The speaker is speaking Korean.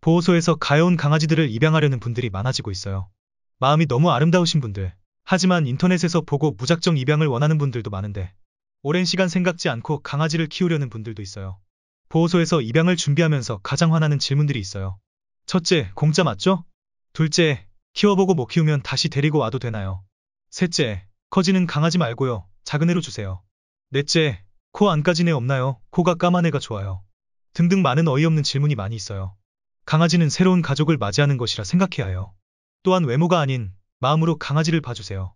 보호소에서 가여운 강아지들을 입양하려는 분들이 많아지고 있어요. 마음이 너무 아름다우신 분들, 하지만 인터넷에서 보고 무작정 입양을 원하는 분들도 많은데 오랜 시간 생각지 않고 강아지를 키우려는 분들도 있어요. 보호소에서 입양을 준비하면서 가장 화나는 질문들이 있어요. 첫째, 공짜 맞죠? 둘째, 키워보고 못 뭐 키우면 다시 데리고 와도 되나요? 셋째, 커지는 강아지 말고요. 작은 애로 주세요. 넷째, 코 안까진 애 없나요? 코가 까만 애가 좋아요. 등등 많은 어이없는 질문이 많이 있어요. 강아지는 새로운 가족을 맞이하는 것이라 생각해야 해요. 또한 외모가 아닌 마음으로 강아지를 봐주세요.